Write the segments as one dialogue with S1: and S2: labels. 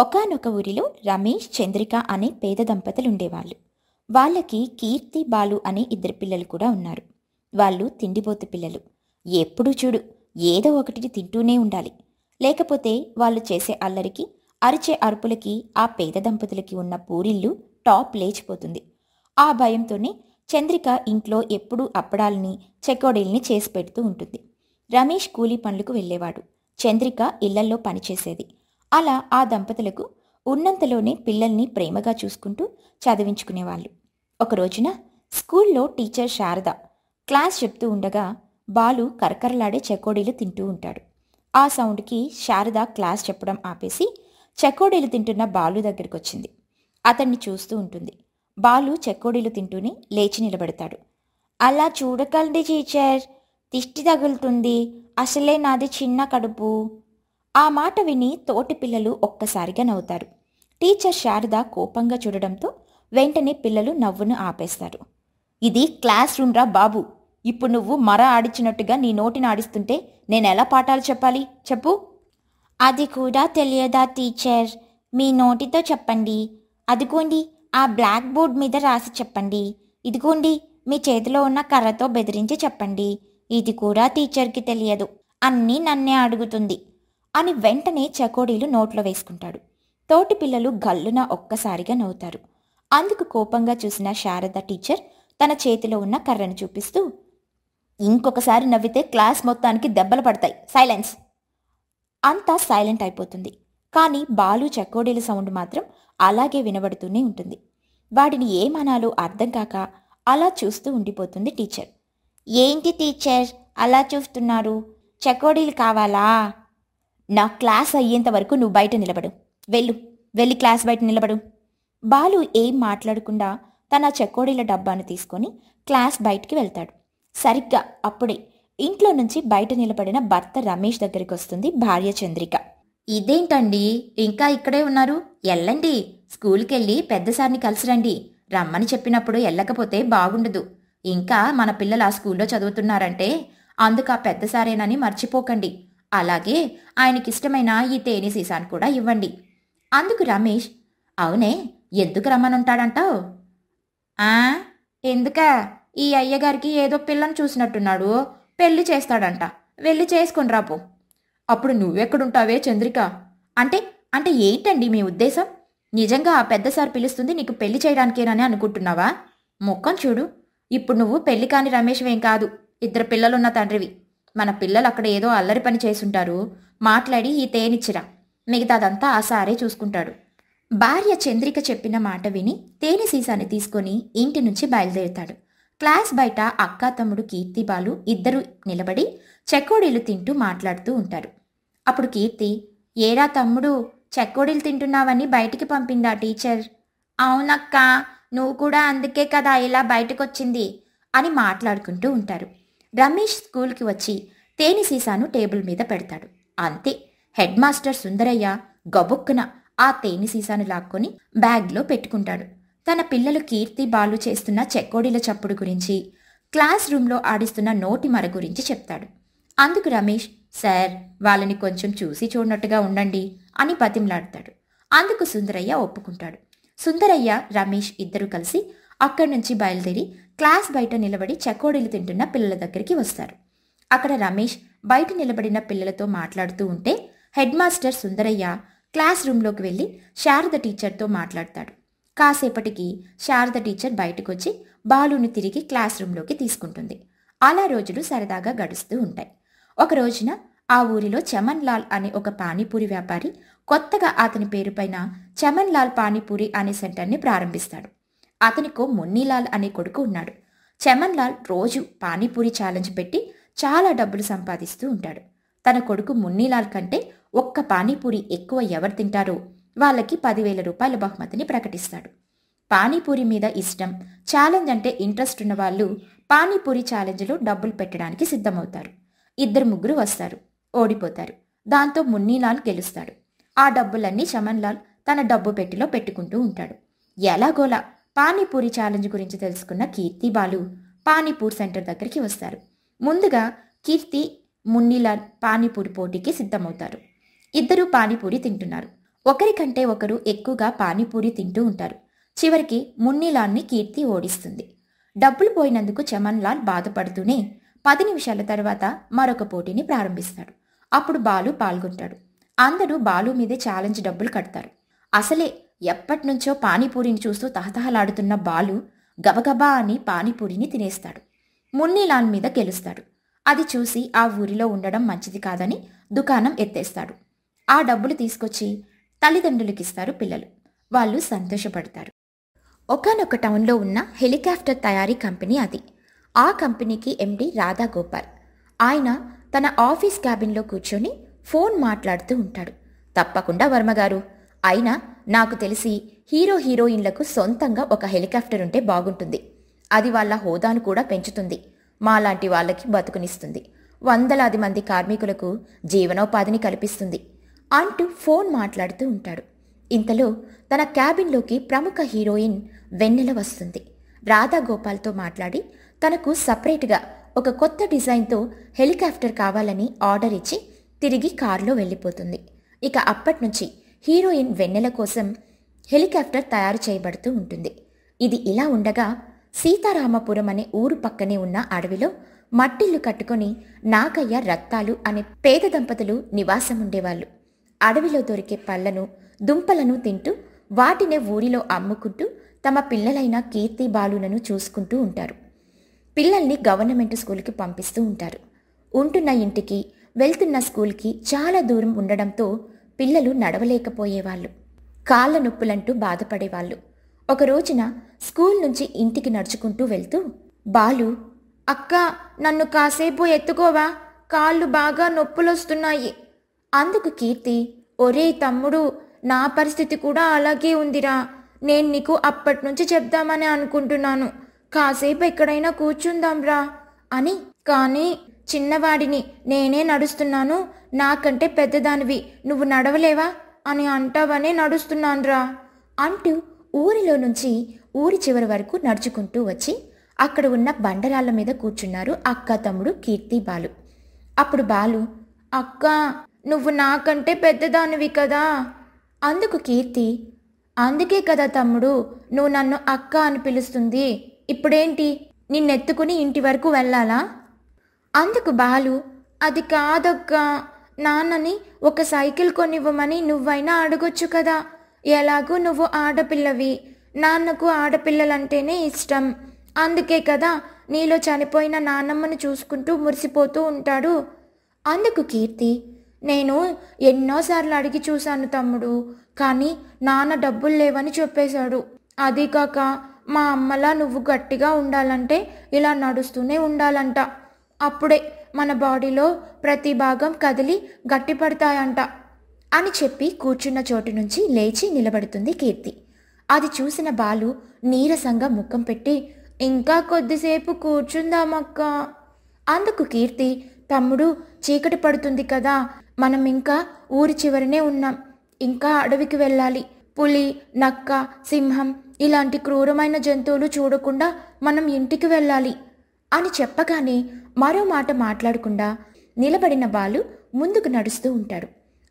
S1: ఒకనొక ఊరిలో రమేష్ చంద్రిక అనే పేద దంపతులు ఉండేవాళ్ళు వాళ్ళకి కీర్తి బాలు అనే ఇద్దరు పిల్లలు కూడా ఉన్నారు వాళ్ళు తిండిపోతు పిల్లలు ఎప్పుడు చూడు ఏదో ఒకటిని తింటూనే ఉండాలి లేకపోతే వాళ్ళు చేసే అల్లరికి అరిచే అరుపులకి ఆ పేద దంపతులకి ఉన్న పూరిళ్ళు టాప్ లేచిపోతుంది ఆ భయంతోనే చంద్రిక ఇంట్లో ఎప్పుడూ అప్పడాలని చెకోడీల్ని చేసి పెడుతూ ఉంటుంది రమేష్ కూలీ పనులకు వెళ్ళేవాడు చంద్రిక ఇళ్లల్లో పనిచేసేది అలా ఆ దంపతులకు ఉన్నంతలోనే పిల్లల్ని ప్రేమగా చూసుకుంటూ చదివించుకునేవాళ్ళు ఒక రోజున స్కూల్లో టీచర్ శారద క్లాస్ చెప్తూ ఉండగా బాలు కరకరలాడే చెకోడీలు తింటూ ఉంటాడు ఆ సౌండ్కి శారద క్లాస్ చెప్పడం ఆపేసి చెకోడీలు తింటున్న బాలు దగ్గరికి వచ్చింది అతన్ని చూస్తూ ఉంటుంది బాలు చెక్కోడీలు తింటూనే లేచి నిలబడతాడు అలా చూడకండి టీచర్ తిష్టి తగులుతుంది అసలే నాది చిన్న కడుపు ఆ మాట విని తోటి పిల్లలు ఒక్కసారిగా నవ్వుతారు టీచర్ శారద కోపంగా చూడడంతో వెంటనే పిల్లలు నవ్వును ఆపేస్తారు ఇది క్లాస్ రూమ్ రా బాబు ఇప్పుడు నువ్వు మర ఆడిచినట్టుగా నీ నోటిని ఆడిస్తుంటే నేను ఎలా పాఠాలు చెప్పాలి చెప్పు అది కూడా తెలియదా టీచర్ మీ నోటితో చెప్పండి అదిగోండి ఆ బ్లాక్ బోర్డ్ మీద రాసి చెప్పండి ఇదిగోండి మీ చేతిలో ఉన్న కర్రతో బెదిరించి చెప్పండి ఇది కూడా టీచర్కి తెలియదు అన్నీ నన్నే అడుగుతుంది అని వెంటనే చకోడీలు నోట్లో వేసుకుంటాడు తోటి పిల్లలు గల్లున ఒక్కసారిగా నవ్వుతారు అందుకు కోపంగా చూసిన శారద టీచర్ తన చేతిలో ఉన్న కర్రను చూపిస్తూ ఇంకొకసారి నవ్వితే క్లాస్ మొత్తానికి దెబ్బలు పడతాయి సైలెన్స్ అంతా సైలెంట్ అయిపోతుంది కానీ బాలు చకోడీల సౌండ్ మాత్రం అలాగే వినబడుతూనే ఉంటుంది వాడిని ఏమనాలో అర్థం కాక అలా చూస్తూ ఉండిపోతుంది టీచర్ ఏంటి టీచర్ అలా చూస్తున్నారు చకోడీలు కావాలా నా క్లాస్ అయ్యేంత వరకు నువ్వు బయట నిలబడు వెళ్ళు వెళ్ళి క్లాస్ బయట నిలబడు బాలు ఏం మాట్లాడకుండా తన చెక్కోడీల డబ్బాను తీసుకొని క్లాస్ బయటికి వెళ్తాడు సరిగ్గా అప్పుడే ఇంట్లో నుంచి బయట నిలబడిన భర్త రమేష్ దగ్గరికి వస్తుంది భార్య చంద్రిక ఇదేంటండి ఇంకా ఇక్కడే ఉన్నారు ఎల్లండి స్కూల్కెళ్ళి పెద్దసార్ని కలిసి రండి రమ్మని చెప్పినప్పుడు వెళ్ళకపోతే బాగుండదు ఇంకా మన పిల్లలు ఆ స్కూల్లో చదువుతున్నారంటే అందుకు ఆ పెద్దసారేనని మర్చిపోకండి అలాగే ఆయనకిష్టమైన ఈ తేనె సీసాను కూడా ఇవ్వండి అందుకు రమేష్ అవునే ఎందుకు రమ్మనుంటాడంటావు ఆ ఎందుకా ఈ అయ్యగారికి ఏదో పిల్లను చూసినట్టున్నాడు పెళ్లి చేస్తాడంట వెళ్ళి చేసుకుని రాపో అప్పుడు నువ్వెక్కడుంటావే చంద్రిక అంటే అంటే ఏంటండి మీ ఉద్దేశం నిజంగా ఆ పెద్ద సార్ పిలుస్తుంది నీకు పెళ్లి చేయడానికేనని అనుకుంటున్నావా ముఖం చూడు ఇప్పుడు నువ్వు పెళ్లి కాని రమేష్వేం కాదు ఇద్దరు పిల్లలున్న తండ్రివి మన పిల్లలు అక్కడ ఏదో అల్లరి పని చేసుంటారు మాట్లాడి ఈ తేనిచ్చిరా మిగతాదంతా ఆ సారే చూసుకుంటాడు భార్య చంద్రిక చెప్పిన మాట విని తేనె సీసాని తీసుకొని ఇంటి నుంచి బయలుదేరుతాడు క్లాస్ బయట అక్కా తమ్ముడు కీర్తి బాలు ఇద్దరు నిలబడి చెక్కోడీలు తింటూ మాట్లాడుతూ ఉంటారు అప్పుడు కీర్తి ఏరా తమ్ముడు చెక్కోడీలు తింటున్నావని బయటికి పంపిందా టీచర్ అవునక్కా నువ్వు కూడా అందుకే కదా ఇలా బయటకొచ్చింది అని మాట్లాడుకుంటూ ఉంటారు రమేష్ స్కూల్కి వచ్చి తేనె సీసాను టేబుల్ మీద పెడతాడు అంతే హెడ్ మాస్టర్ సుందరయ్య గబుక్కున ఆ తేనె సీసాను లాక్కొని బ్యాగ్లో పెట్టుకుంటాడు తన పిల్లలు కీర్తి బాలు చేస్తున్న చెక్కోడీల చప్పుడు గురించి క్లాస్ రూమ్లో ఆడిస్తున్న నోటి మర గురించి చెప్తాడు అందుకు రమేష్ సార్ వాళ్ళని కొంచెం చూసి చూడనట్టుగా ఉండండి అని బతిమలాడతాడు అందుకు సుందరయ్య ఒప్పుకుంటాడు సుందరయ్య రమేష్ ఇద్దరు కలిసి అక్కడి నుంచి బయలుదేరి క్లాస్ బయట నిలబడి చకోడీలు తింటున్న పిల్లల దగ్గరికి వస్తారు అక్కడ రమేష్ బయట నిలబడిన పిల్లలతో మాట్లాడుతూ ఉంటే హెడ్ మాస్టర్ సుందరయ్య క్లాస్ రూమ్లోకి వెళ్ళి శారద టీచర్తో మాట్లాడతాడు కాసేపటికి శారద టీచర్ బయటకు వచ్చి బాలుని తిరిగి క్లాస్ రూమ్లోకి తీసుకుంటుంది అలా రోజులు సరదాగా గడుస్తూ ఉంటాయి ఒక రోజున ఆ ఊరిలో చమన్ లాల్ అనే ఒక పానీపూరి వ్యాపారి కొత్తగా అతని పేరుపైన చమన్ లాల్ పానీపూరి అనే సెంటర్ని ప్రారంభిస్తాడు అతనికో మున్నీలాల్ అనే కొడుకు ఉన్నాడు చమన్ లాల్ రోజు పానీపూరి ఛాలెంజ్ పెట్టి చాలా డబ్బులు సంపాదిస్తూ ఉంటాడు తన కొడుకు మున్నీలాల్ కంటే ఒక్క పానీపూరి ఎక్కువ ఎవరు తింటారో వాళ్ళకి పదివేల రూపాయల బహుమతిని ప్రకటిస్తాడు పానీపూరి మీద ఇష్టం ఛాలెంజ్ అంటే ఇంట్రెస్ట్ ఉన్న వాళ్ళు పానీపూరి ఛాలెంజ్లో డబ్బులు పెట్టడానికి సిద్ధమవుతారు ఇద్దరు ముగ్గురు వస్తారు ఓడిపోతారు దాంతో మున్నీలాల్ గెలుస్తాడు ఆ డబ్బులన్నీ చమన్లాల్ తన డబ్బు పెట్టిలో పెట్టుకుంటూ ఉంటాడు ఎలాగోలా పానీపూరి ఛాలెంజ్ గురించి తెలుసుకున్న కీర్తి బాలు పానీపూర్ సెంటర్ దగ్గరికి వస్తారు ముందుగా కీర్తి మున్నిలాల్ పానీపూరి పోటీకి సిద్ధమవుతారు ఇద్దరూ పానీపూరి తింటున్నారు ఒకరికంటే ఒకరు ఎక్కువగా పానీపూరి తింటూ ఉంటారు చివరికి మున్నిలాల్ని కీర్తి ఓడిస్తుంది డబ్బులు పోయినందుకు చమన్ లాల్ బాధపడుతూనే పది నిమిషాల తర్వాత మరొక పోటీని ప్రారంభిస్తాడు అప్పుడు బాలు పాల్గొంటాడు అందరూ బాలు మీదే ఛాలెంజ్ డబ్బులు కడతారు అసలే ఎప్పటినుంచో పానీపూరిని చూస్తూ తహతహలాడుతున్న బాలు గబగబా అని పానీపూరిని తినేస్తాడు మున్నీలాన్ మీద గెలుస్తాడు అది చూసి ఆ ఊరిలో ఉండడం మంచిది కాదని దుకాణం ఎత్తేస్తాడు ఆ డబ్బులు తీసుకొచ్చి తల్లిదండ్రులకిస్తారు పిల్లలు వాళ్ళు సంతోషపడతారు ఒకనొక టౌన్లో ఉన్న హెలికాప్టర్ తయారీ కంపెనీ అది ఆ కంపెనీకి ఎండి రాధాగోపాల్ ఆయన తన ఆఫీస్ క్యాబిన్లో కూర్చొని ఫోన్ మాట్లాడుతూ ఉంటాడు తప్పకుండా వర్మగారు అయినా నాకు తెలిసి హీరో హీరోయిన్లకు సొంతంగా ఒక హెలికాప్టర్ ఉంటే బాగుంటుంది అది వాళ్ళ హోదాను కూడా పెంచుతుంది మాలాంటి వాళ్ళకి బతుకునిస్తుంది వందలాది మంది కార్మికులకు జీవనోపాధిని కల్పిస్తుంది అంటూ ఫోన్ మాట్లాడుతూ ఉంటాడు ఇంతలో తన క్యాబిన్లోకి ప్రముఖ హీరోయిన్ వెన్నెల వస్తుంది రాధాగోపాల్తో మాట్లాడి తనకు సపరేట్గా ఒక కొత్త డిజైన్తో హెలికాప్టర్ కావాలని ఆర్డర్ ఇచ్చి తిరిగి కారులో వెళ్ళిపోతుంది ఇక అప్పటి నుంచి హీరోయిన్ వెన్నెల కోసం హెలికాప్టర్ తయారు చేయబడుతూ ఉంటుంది ఇది ఇలా ఉండగా సీతారామపురం అనే ఊరు పక్కనే ఉన్న అడవిలో మట్టిల్లు కట్టుకొని నాకయ్య రత్తాలు అనే పేద దంపతులు నివాసం ఉండేవాళ్ళు అడవిలో దొరికే పళ్లను దుంపలను తింటూ వాటినే ఊరిలో అమ్ముకుంటూ తమ పిల్లలైన కీర్తి బాలులను చూసుకుంటూ ఉంటారు పిల్లల్ని గవర్నమెంట్ స్కూల్కి పంపిస్తూ ఉంటారు ఉంటున్న ఇంటికి వెళ్తున్న స్కూల్కి చాలా దూరం ఉండడంతో పిల్లలు నడవలేకపోయేవాళ్ళు కాళ్ళ నొప్పులంటూ బాధపడేవాళ్ళు ఒకరోజున స్కూల్ నుంచి ఇంటికి నడుచుకుంటూ వెళ్తూ బాలు అక్క నన్ను కాసేపు ఎత్తుకోవా కాళ్ళు బాగా నొప్పులొస్తున్నాయి అందుకు కీర్తి ఒరే తమ్ముడు నా పరిస్థితి కూడా అలాగే ఉందిరా నేను నీకు అప్పటి నుంచి చెప్దామని అనుకుంటున్నాను కాసేపు ఎక్కడైనా కూర్చుందాంరా అని కానీ చిన్నవాడిని నేనే నడుస్తున్నాను నాకంటే పెద్దదానివి నువ్వు నడవలేవా అని అంటావనే నడుస్తున్నాన్రా అంటూ ఊరిలో నుంచి ఊరి చివరి వరకు నడుచుకుంటూ వచ్చి అక్కడ ఉన్న బండరాళ్ళ మీద కూర్చున్నారు అక్క తమ్ముడు కీర్తి బాలు అప్పుడు బాలు అక్క నువ్వు నాకంటే పెద్దదానివి కదా అందుకు కీర్తి అందుకే కదా తమ్ముడు నువ్వు నన్ను అక్క అని పిలుస్తుంది ఇప్పుడేంటి నిన్నెత్తుకుని ఇంటి వరకు వెళ్ళాలా అందుకు బాలు అది కాదొక్క నాన్నని ఒక సైకిల్ కొనివ్వమని నువ్వైనా అడగొచ్చు కదా ఎలాగూ నువ్వు ఆడపిల్లవి నాన్నకు ఆడపిల్లలంటేనే ఇష్టం అందుకే కదా నీలో చనిపోయిన నాన్నమ్మను చూసుకుంటూ మురిసిపోతూ ఉంటాడు అందుకు కీర్తి నేను ఎన్నోసార్లు అడిగి చూశాను తమ్ముడు కానీ నాన్న డబ్బులు లేవని చెప్పేశాడు అదీ కాక మా అమ్మలా నువ్వు గట్టిగా ఉండాలంటే ఇలా నడుస్తూనే ఉండాలంట అప్పుడే మన బాడీలో ప్రతి భాగం కదిలి గట్టిపడతాయంట అని చెప్పి కూర్చున్న చోటు నుంచి లేచి నిలబడుతుంది కీర్తి అది చూసిన బాలు నీరసంగా ముఖం పెట్టి ఇంకా కొద్దిసేపు కూర్చుందామక్క అందుకు కీర్తి తమ్ముడు చీకటి పడుతుంది కదా మనం ఇంకా ఊరి చివరనే ఉన్నాం ఇంకా అడవికి వెళ్ళాలి పులి నక్క సింహం ఇలాంటి క్రూరమైన జంతువులు చూడకుండా మనం ఇంటికి వెళ్ళాలి అని చెప్పగానే మరో మాట మాట్లాడకుండా నిలబడిన బాలు ముందుకు నడుస్తూ ఉంటాడు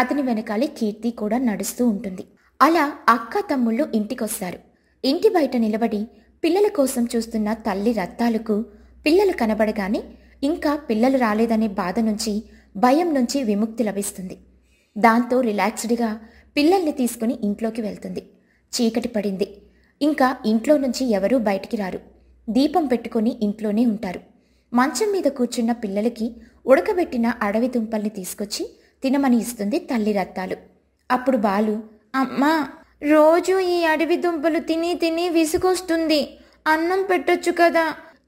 S1: అతని వెనకాలే కీర్తి కూడా నడుస్తూ ఉంటుంది అలా అక్క తమ్ముళ్ళు ఇంటికొస్తారు ఇంటి బయట నిలబడి పిల్లల కోసం చూస్తున్న తల్లి రత్తాలకు పిల్లలు కనబడగానే ఇంకా పిల్లలు రాలేదనే బాధ నుంచి భయం నుంచి విముక్తి లభిస్తుంది దాంతో రిలాక్స్డ్గా పిల్లల్ని తీసుకుని ఇంట్లోకి వెళ్తుంది చీకటి పడింది ఇంకా ఇంట్లో నుంచి ఎవరూ బయటికి రారు దీపం పెట్టుకొని ఇంట్లోనే ఉంటారు మంచం మీద కూర్చున్న పిల్లలకి ఉడకబెట్టిన అడవి దుంపల్ని తీసుకొచ్చి తినమని ఇస్తుంది తల్లి రత్తాలు అప్పుడు బాలు అమ్మా రోజు ఈ అడవి దుంపలు తిని తిని విసుగొస్తుంది అన్నం పెట్టొచ్చు కదా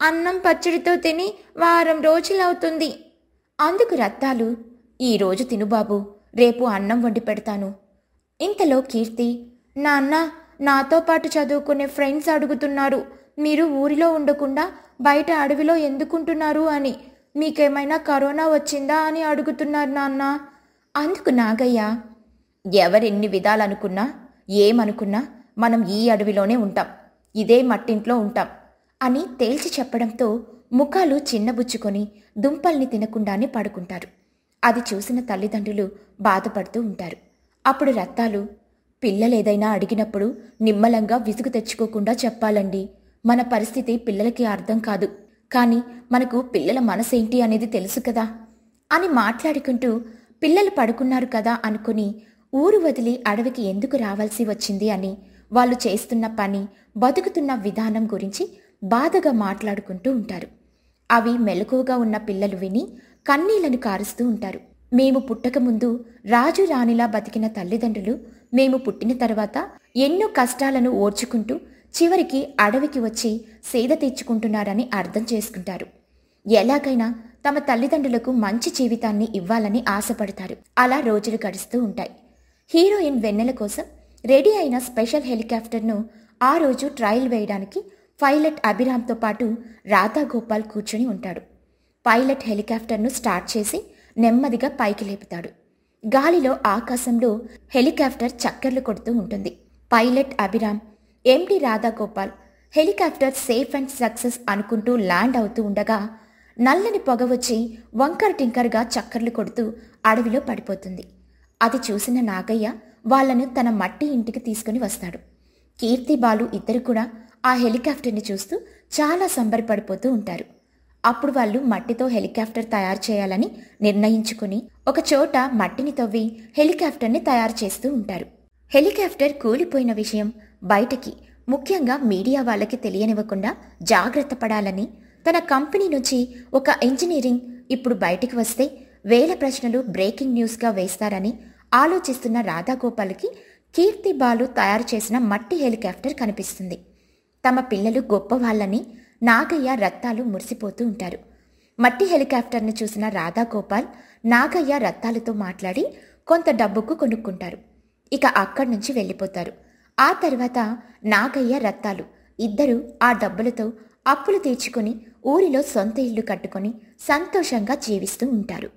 S1: అన్నం పచ్చడితో తిని వారం రోజులవుతుంది అందుకు రత్తాలు ఈరోజు తిను బాబు రేపు అన్నం వండి పెడతాను ఇంతలో కీర్తి నాన్న నాతో పాటు చదువుకునే ఫ్రెండ్స్ అడుగుతున్నారు మీరు ఊరిలో ఉండకుండా బయట అడవిలో ఎందుకుంటున్నారు అని మీకేమైనా కరోనా వచ్చిందా అని అడుగుతున్నారు నాన్న అందుకు నాగయ్య ఎవరెన్ని విధాలనుకున్నా ఏమనుకున్నా మనం ఈ అడవిలోనే ఉంటాం ఇదే మట్టింట్లో ఉంటాం అని తేల్చి చెప్పడంతో ముఖాలు చిన్నబుచ్చుకొని దుంపల్ని తినకుండానే పడుకుంటారు అది చూసిన తల్లిదండ్రులు బాధపడుతూ ఉంటారు అప్పుడు రత్తాలు పిల్లలేదైనా అడిగినప్పుడు నిమ్మలంగా విసుగు తెచ్చుకోకుండా చెప్పాలండి మన పరిస్థితి పిల్లలకి అర్థం కాదు కానీ మనకు పిల్లల మనసేంటి అనేది తెలుసు కదా అని మాట్లాడుకుంటూ పిల్లలు పడుకున్నారు కదా అనుకుని ఊరు వదిలి అడవికి ఎందుకు రావాల్సి వచ్చింది అని వాళ్ళు చేస్తున్న పని బతుకుతున్న విధానం గురించి బాధగా మాట్లాడుకుంటూ ఉంటారు అవి మెలకువగా ఉన్న పిల్లలు విని కన్నీళ్లను కారుస్తూ ఉంటారు మేము పుట్టకముందు రాజు రాణిలా బతికిన తల్లిదండ్రులు మేము పుట్టిన తర్వాత ఎన్నో కష్టాలను ఓర్చుకుంటూ చివరికి అడవికి వచ్చి సేద తెచ్చుకుంటున్నారని అర్థం చేసుకుంటారు ఎలాగైనా తమ తల్లిదండ్రులకు మంచి జీవితాన్ని ఇవ్వాలని ఆశపడతారు అలా రోజులు గడుస్తూ ఉంటాయి హీరోయిన్ వెన్నెల కోసం రెడీ అయిన స్పెషల్ హెలికాప్టర్ను ఆ రోజు ట్రయల్ వేయడానికి పైలట్ అభిరామ్తో పాటు రాధా గోపాల్ కూర్చుని ఉంటాడు పైలట్ హెలికాప్టర్ను స్టార్ట్ చేసి నెమ్మదిగా పైకి లేపుతాడు గాలిలో ఆకాశంలో హెలికాప్టర్ చక్కర్లు కొడుతూ ఉంటుంది పైలట్ అభిరామ్ ఎండి Radhagopal helicopter safe and success అనుకుంటూ ల్యాండ్ అవుతూ ఉండగా నల్లని పొగ వచ్చి వంకర టింకర్గా చక్కర్లు కొడుతూ అడవిలో పడిపోతుంది అది చూసిన నాగయ్య వాళ్లను తన మట్టి ఇంటికి తీసుకుని వస్తాడు కీర్తి బాలు ఇద్దరు కూడా ఆ హెలికాప్టర్ని చూస్తూ చాలా సంబరపడిపోతూ ఉంటారు అప్పుడు వాళ్ళు మట్టితో హెలికాప్టర్ తయారు చేయాలని నిర్ణయించుకుని ఒక చోట మట్టిని తవ్వి హెలికాప్టర్ని తయారు చేస్తూ ఉంటారు హెలికాప్టర్ కూలిపోయిన విషయం బయటకి ముఖ్యంగా మీడియా వాళ్ళకి తెలియనివ్వకుండా జాగ్రత్త పడాలని తన కంపెనీ నుంచి ఒక ఇంజనీరింగ్ ఇప్పుడు బయటికి వస్తే వేల ప్రశ్నలు బ్రేకింగ్ న్యూస్గా వేస్తారని ఆలోచిస్తున్న రాధాగోపాల్కి కీర్తి బాలు తయారు చేసిన మట్టి హెలికాప్టర్ కనిపిస్తుంది తమ పిల్లలు గొప్పవాళ్ళని నాగయ్య రత్తాలు మురిసిపోతూ ఉంటారు మట్టి హెలికాప్టర్ను చూసిన రాధాగోపాల్ నాగయ్య రత్తాలతో మాట్లాడి కొంత డబ్బుకు కొనుక్కుంటారు ఇక అక్కడి నుంచి వెళ్ళిపోతారు ఆ తర్వాత నాగయ్య రత్తాలు ఇద్దరూ ఆ డబ్బులతో అప్పులు తీర్చుకుని ఊరిలో సొంత ఇల్లు కట్టుకొని సంతోషంగా జీవిస్తూ ఉంటారు